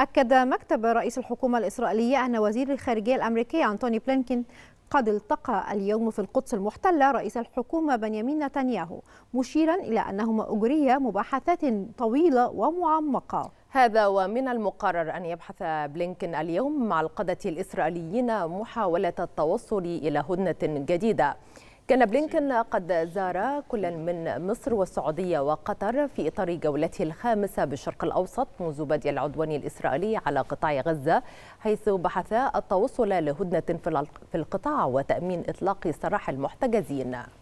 أكد مكتب رئيس الحكومة الإسرائيلية أن وزير الخارجية الأمريكي أنتوني بلينكين قد التقى اليوم في القدس المحتلة رئيس الحكومة بنيامين نتنياهو مشيرا إلى أنهما أجري مباحثات طويلة ومعمقة هذا ومن المقرر أن يبحث بلينكن اليوم مع القادة الإسرائيليين محاولة التوصل إلى هدنة جديدة كان بلينكن قد زار كل من مصر والسعودية وقطر في إطار جولته الخامسة بالشرق الأوسط منذ بدء العدوان الإسرائيلي على قطاع غزة حيث بحثا التوصل لهدنة في القطاع وتأمين إطلاق سراح المحتجزين